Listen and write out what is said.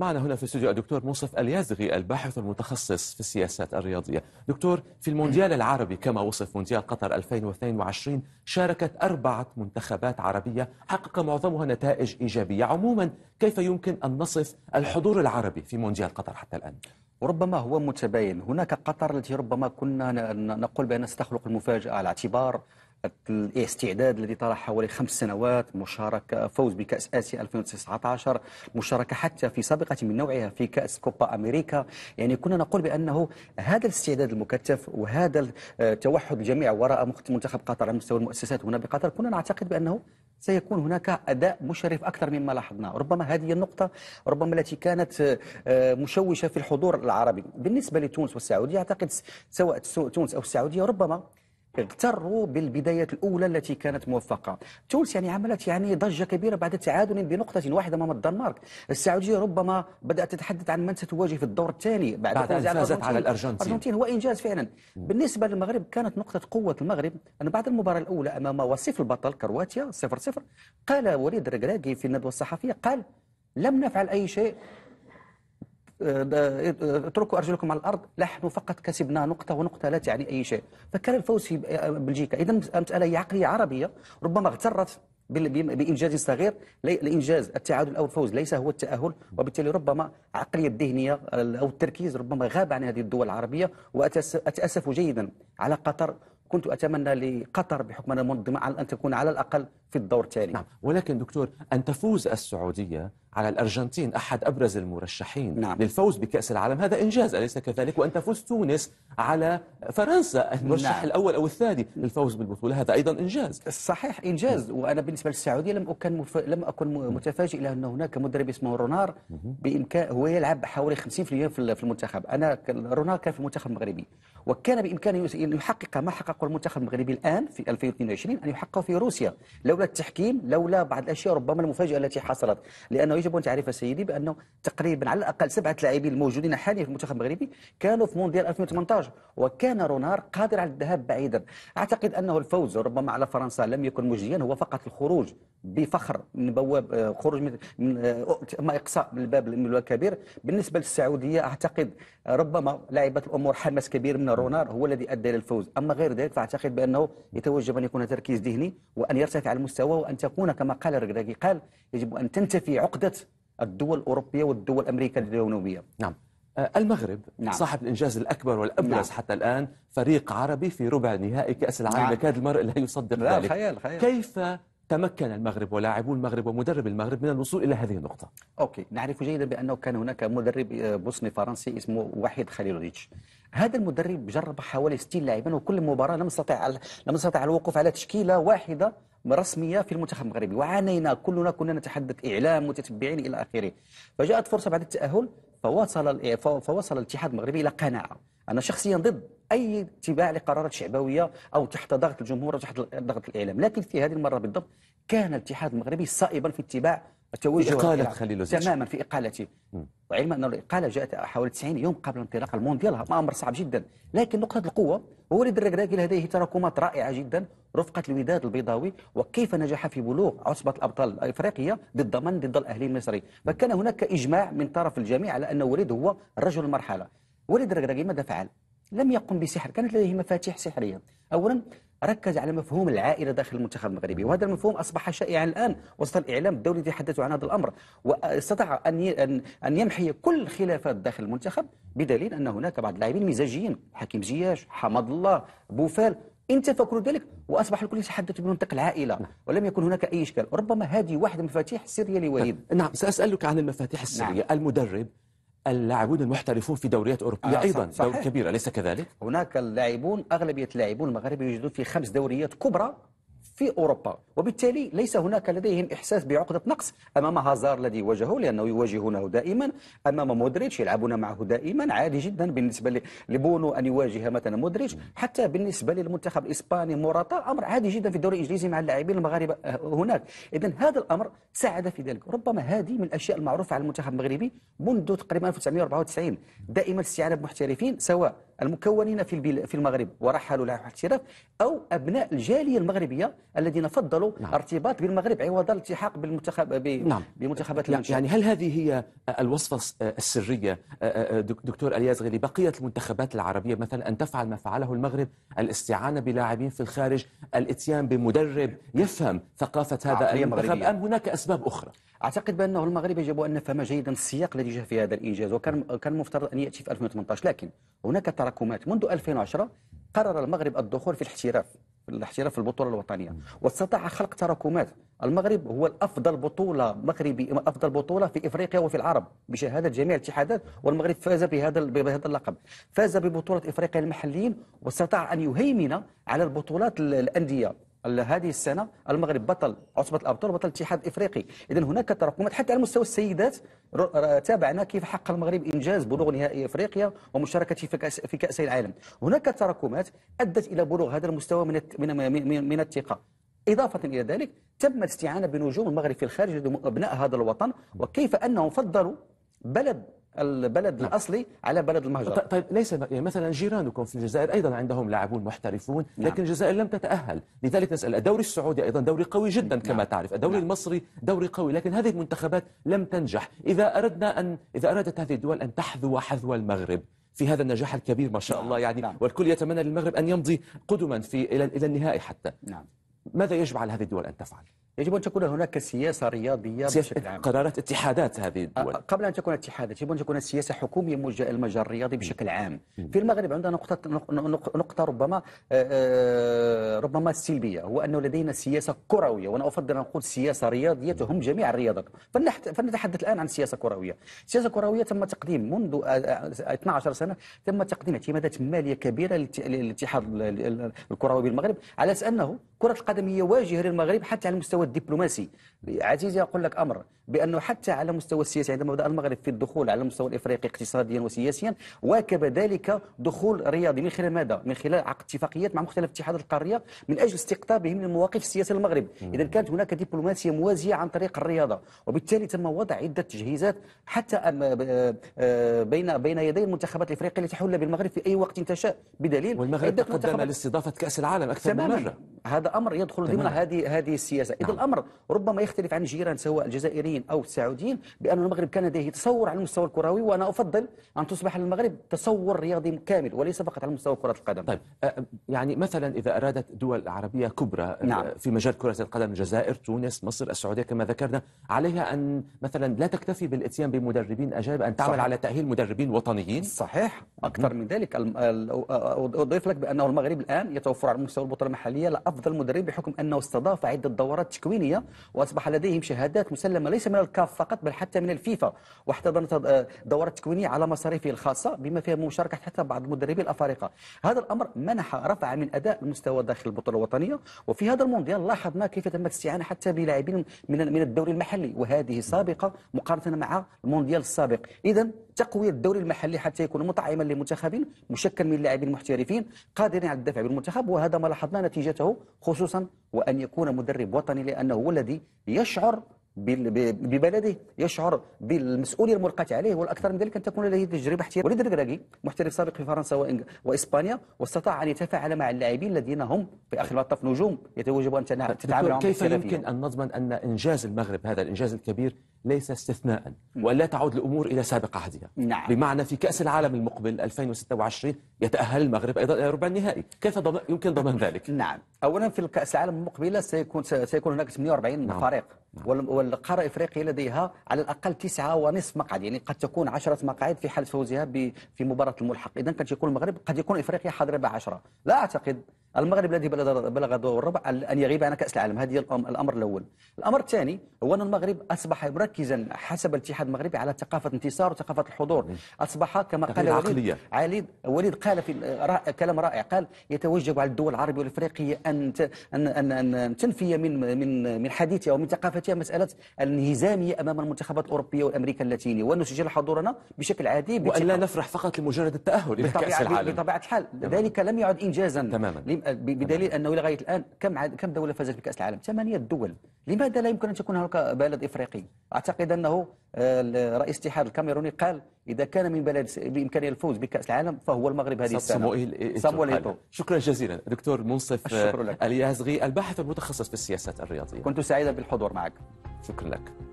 معنا هنا في استوديو الدكتور منصف اليازغي الباحث المتخصص في السياسات الرياضية دكتور في المونديال العربي كما وصف مونديال قطر 2022 شاركت أربعة منتخبات عربية حقق معظمها نتائج إيجابية عموما كيف يمكن أن نصف الحضور العربي في مونديال قطر حتى الآن؟ ربما هو متباين هناك قطر التي ربما كنا نقول بأنها ستخلق المفاجأة على اعتبار الاستعداد الذي طرح حوالي خمس سنوات مشاركة فوز بكأس آسيا 2019 مشاركة حتى في سابقة من نوعها في كأس كوبا أمريكا يعني كنا نقول بأنه هذا الاستعداد المكثف وهذا التوحد آه، الجميع وراء منتخب قطر على مستوى المؤسسات هنا بقطر كنا نعتقد بأنه سيكون هناك أداء مشرف أكثر مما لاحظناه ربما هذه النقطة ربما التي كانت آه، آه، مشوشة في الحضور العربي بالنسبة لتونس والسعودية أعتقد سواء تونس أو السعودية ربما اغتروا بالبدايات الاولى التي كانت موفقه تونس يعني عملت يعني ضجه كبيره بعد تعادل بنقطه واحده امام الدنمارك السعوديه ربما بدات تتحدث عن من ستواجه في الدور الثاني بعد, بعد ان فازت على الارجنتين الارجنتين هو انجاز فعلا بالنسبه للمغرب كانت نقطه قوه المغرب ان بعد المباراه الاولى امام وصيف البطل كرواتيا 0 0 قال وليد الركراكي في الندوه الصحفيه قال لم نفعل اي شيء اتركوا ارجلكم على الارض نحن فقط كسبنا نقطه ونقطه لا تعني اي شيء فكان الفوز في بلجيكا اذا المساله هي عقليه عربيه ربما اغترت بانجاز صغير الانجاز التعادل او الفوز ليس هو التاهل وبالتالي ربما عقليه الذهنيه او التركيز ربما غاب عن هذه الدول العربيه واتاسف جيدا على قطر كنت اتمنى لقطر بحكم انها منظمه ان تكون على الاقل في الدور التالي نعم ولكن دكتور ان تفوز السعوديه على الأرجنتين أحد أبرز المرشحين نعم. للفوز بكأس العالم هذا إنجاز أليس كذلك وأن تفوز تونس على فرنسا المرشح نعم. الأول أو الثاني للفوز بالبطولة هذا أيضا إنجاز صحيح إنجاز م. نعم. وأنا بالنسبة للسعودية لم أكن مف... لم أكن متفاجئ لأن أن هناك مدرب اسمه رونار بإمكان هو يلعب حوالي 50% في المنتخب أنا رونار كان في المنتخب المغربي وكان بإمكانه أن يحقق ما حققه المنتخب المغربي الآن في 2022 أن يحققه في روسيا لولا التحكيم لولا بعض الأشياء ربما المفاجأة التي حصلت لأنه ويجب ان تعرف سيدي بانه تقريبا على الاقل سبعه لاعبين الموجودين حاليا في المنتخب المغربي كانوا في مونديال 2018 وكان رونار قادر على الذهاب بعيدا اعتقد انه الفوز ربما على فرنسا لم يكن مجديا هو فقط الخروج بفخر من بواب آه، خروج من ما آه، اقصاء من الباب الكبير بالنسبه للسعوديه اعتقد ربما لعبت الامور حماس كبير من رونار هو الذي ادى للفوز اما غير ذلك فاعتقد بانه يتوجب ان يكون تركيز ذهني وان يرتفع المستوى وان تكون كما قال الركراكي قال يجب ان تنتفي عقده الدول الاوروبيه والدول الامريكيه الجنوبيه نعم آه، المغرب نعم. صاحب الانجاز الاكبر والابرز نعم. حتى الان فريق عربي في ربع نهائي كاس العالم نعم. يكاد المرء لا يصدق لا ذلك خيال خيال. كيف تمكن المغرب ولاعبو المغرب ومدرب المغرب من الوصول الى هذه النقطه. اوكي، نعرف جيدا بانه كان هناك مدرب آه، بوسني فرنسي اسمه وحيد خليلوفيتش. هذا المدرب جرب حوالي 60 لاعبا وكل مباراه لم يستطع لم يستطع الوقوف على تشكيله واحده رسميه في المنتخب المغربي وعانينا كلنا كنا نتحدث اعلام متتبعين الى اخره. فجاءت فرصه بعد التاهل فوصل فوصل الاتحاد المغربي الى قناعه. انا شخصيا ضد اي اتباع لقرارات شعبويه او تحت ضغط الجمهور او تحت ضغط الاعلام لكن في هذه المره بالضبط كان الاتحاد المغربي صائبا في اتباع توجه إقالة خليل تماما في إقالته وعلم أن الإقالة جاءت حوالي 90 يوم قبل انطلاق المونديال أمر صعب جدا لكن نقطة القوة هو وليد الركراكي لديه تراكمات رائعة جدا رفقة الوداد البيضاوي وكيف نجح في بلوغ عصبة الأبطال الإفريقية ضد من ضد الأهلي المصري فكان هناك إجماع من طرف الجميع على أن وليد هو رجل المرحلة وليد الركراكي ماذا فعل؟ لم يقم بسحر كانت لديه مفاتيح سحرية أولا ركز على مفهوم العائلة داخل المنتخب المغربي وهذا المفهوم أصبح شائعا الآن وسط الإعلام الدولي يتحدث عن هذا الأمر واستطاع أن أن يمحي كل الخلافات داخل المنتخب بدليل أن هناك بعض اللاعبين مزاجيين حكيم زياش حمد الله بوفال انتفى كل ذلك واصبح الكل يتحدث بمنطق العائله ولم يكن هناك اي اشكال ربما هذه واحده من المفاتيح السريه لوليد نعم ساسالك عن المفاتيح السريه نعم. المدرب اللاعبون المحترفون في دوريات أوروبية آه أيضا صحيح. دور كبيرة ليس كذلك؟ هناك اللاعبون أغلبية اللاعبون المغاربة يوجدون في خمس دوريات كبرى في أوروبا وبالتالي ليس هناك لديهم إحساس بعقدة نقص أمام هازار الذي يواجهه لأنه يواجهونه دائما أمام مودريتش يلعبون معه دائما عادي جدا بالنسبة لبونو أن يواجه مثلا مودريتش حتى بالنسبة للمنتخب الإسباني موراتا أمر عادي جدا في الدوري الإنجليزي مع اللاعبين المغاربة آه، هناك إذا هذا الأمر ساعد في ذلك ربما هذه من الأشياء المعروفة على المنتخب المغربي منذ تقريبا 1994 دائما استعانة بمحترفين سواء المكونين في في المغرب ورحلوا لوائح الاحتراف او ابناء الجاليه المغربيه الذين فضلوا نعم. ارتباط بالمغرب عوض الالتحاق بالمنتخب نعم. بمنتخبات الانشاء يعني هل هذه هي الوصفه السريه دكتور الياس غيلي بقيه المنتخبات العربيه مثلا ان تفعل ما فعله المغرب الاستعانه بلاعبين في الخارج الاتيان بمدرب يفهم ثقافه هذا المنتخب ام هناك اسباب اخرى اعتقد بانه المغرب يجب ان نفهم جيدا السياق الذي جاء في هذا الانجاز وكان كان مفترض ان ياتي في 2018 لكن هناك تراكمات منذ 2010 قرر المغرب الدخول في الاحتراف الاحتراف في البطوله الوطنيه واستطاع خلق تراكمات المغرب هو الافضل بطوله مغربي افضل بطوله في افريقيا وفي العرب بشهاده جميع الاتحادات والمغرب فاز بهذا بهذا اللقب فاز ببطوله افريقيا المحليين واستطاع ان يهيمن على البطولات الانديه هذه السنة المغرب بطل عصبة الأبطال وبطل الاتحاد الإفريقي إذا هناك تراكمات حتى على مستوى السيدات تابعنا كيف حقق المغرب إنجاز بلوغ نهائي إفريقيا ومشاركته في كأس في كأس العالم هناك تراكمات أدت إلى بلوغ هذا المستوى من من من, من الثقة إضافة إلى ذلك تم الاستعانة بنجوم المغرب في الخارج أبناء هذا الوطن وكيف أنهم فضلوا بلد البلد نعم. الاصلي على بلد المهجر طيب ليس يعني مثلا جيرانكم في الجزائر ايضا عندهم لاعبون محترفون نعم. لكن نعم. الجزائر لم تتاهل لذلك نسال الدوري السعودي ايضا دوري قوي جدا نعم. كما تعرف الدوري نعم. المصري دوري قوي لكن هذه المنتخبات لم تنجح اذا اردنا ان اذا ارادت هذه الدول ان تحذو حذو المغرب في هذا النجاح الكبير ما شاء الله نعم. يعني نعم. والكل يتمنى للمغرب ان يمضي قدما في الى الى النهائي حتى نعم. ماذا يجب على هذه الدول أن تفعل؟ يجب أن تكون هناك سياسة رياضية سياسة بشكل عام قرارات اتحادات هذه الدول قبل أن تكون اتحادات يجب أن تكون سياسة حكومية المجال الرياضي بشكل عام في المغرب عندنا نقطة نقطة ربما ربما سلبية هو أنه لدينا سياسة كروية وأنا أفضل أن أقول سياسة رياضية تهم جميع الرياضات فلنتحدث الآن عن سياسة كروية سياسة كروية تم تقديم منذ 12 سنة تم تقديم اعتمادات مالية كبيرة للاتحاد الكروي بالمغرب على أساس أنه كرة القدم هي واجهة للمغرب حتى على المستوى الدبلوماسي عزيزي أقول لك أمر بأنه حتى على المستوى السياسي عندما بدأ المغرب في الدخول على المستوى الإفريقي اقتصاديا وسياسيا واكب ذلك دخول رياضي من خلال ماذا؟ من خلال عقد اتفاقيات مع مختلف اتحادات القارية من أجل استقطابهم للمواقف السياسية المغرب إذا كانت هناك دبلوماسية موازية عن طريق الرياضة وبالتالي تم وضع عدة تجهيزات حتى آه، بين بين يدي المنتخبات الإفريقية التي تحل بالمغرب في أي وقت تشاء بدليل والمغرب تقدم لاستضافة كأس العالم أكثر من مرة هذا امر يدخل ضمن هذه هذه السياسه اذا نعم. الامر ربما يختلف عن جيران سواء الجزائريين او السعوديين بان المغرب كان لديه تصور على المستوى الكروي وانا افضل ان تصبح المغرب تصور رياضي كامل وليس فقط على مستوى كره القدم طيب يعني مثلا اذا ارادت دول عربيه كبرى نعم. في مجال كره القدم الجزائر تونس مصر السعوديه كما ذكرنا عليها ان مثلا لا تكتفي بالاتيان بمدربين اجانب ان تعمل صحيح. على تاهيل مدربين وطنيين صحيح اكثر من ذلك اضيف لك بانه المغرب الان يتوفر على مستوى البطوله المحليه لافضل المدرب بحكم أنه استضاف عدة دورات تكوينية وأصبح لديهم شهادات مسلمة ليس من الكاف فقط بل حتى من الفيفا واحتضنت آه، دورات تكوينية على مصاريفه الخاصة بما فيها مشاركة حتى بعض المدربين الأفارقة هذا الأمر منح رفع من أداء المستوى داخل البطولة الوطنية وفي هذا المونديال لاحظنا كيف تم الاستعانة حتى بلاعبين من من الدوري المحلي وهذه سابقة مقارنة مع المونديال السابق إذا تقويه الدوري المحلي حتى يكون مطعما للمنتخبين مشكل من لاعبين محترفين قادرين على الدفع بالمنتخب وهذا ما لاحظنا نتيجته خصوصا وان يكون مدرب وطني لانه هو الذي يشعر ببلده يشعر بالمسؤوليه الملقاه عليه والاكثر من ذلك ان تكون لديه تجربه احتياط وليد الركراكي محترف سابق في فرنسا واسبانيا واستطاع ان يتفاعل مع اللاعبين الذين هم في اخر المطاف نجوم يتوجب ان تتعامل معهم كيف يمكن ان نضمن ان انجاز المغرب هذا الانجاز الكبير ليس استثناء ولا تعود الامور الى سابق عهدها نعم. بمعنى في كاس العالم المقبل 2026 يتاهل المغرب ايضا الى ربع النهائي كيف يمكن ضمان ذلك نعم اولا في الكاس العالم المقبله سيكون سيكون هناك 48 نعم. فريق نعم. والقاره الافريقيه لديها على الاقل تسعة ونصف مقعد يعني قد تكون 10 مقاعد في حال فوزها في مباراه الملحق اذا قد يكون المغرب قد يكون افريقيا حاضره ب 10 لا اعتقد المغرب الذي بلغ دور الربع ان يغيب عن كاس العالم هذه الامر الاول الامر الثاني هو ان المغرب اصبح مركزا حسب الاتحاد المغربي على ثقافه انتصار وثقافه الحضور اصبح كما قال وليد علي وليد قال في كلام رائع قال يتوجب على الدول العربيه والافريقيه ان ان ان, أن تنفي من من من حديثها ومن ثقافتها مساله الانهزاميه امام المنتخبات الاوروبيه والامريكيه اللاتينيه وان نسجل حضورنا بشكل عادي وان لا نفرح فقط لمجرد التاهل الى كاس العالم بطبيعه الحال ذلك لم يعد انجازا تماما بدليل بدليل انه لغايه الان كم عاد كم دوله فازت بكاس العالم؟ ثمانيه دول، لماذا لا يمكن ان تكون هناك بلد افريقي؟ اعتقد انه آه، رئيس الاتحاد الكاميروني قال اذا كان من بلد بامكانه الفوز بكاس العالم فهو المغرب هذه السنه صموئيل صموئيل شكرا جزيلا دكتور منصف آه، اليازغي الباحث المتخصص في السياسات الرياضيه كنت سعيدا بالحضور معك شكرا لك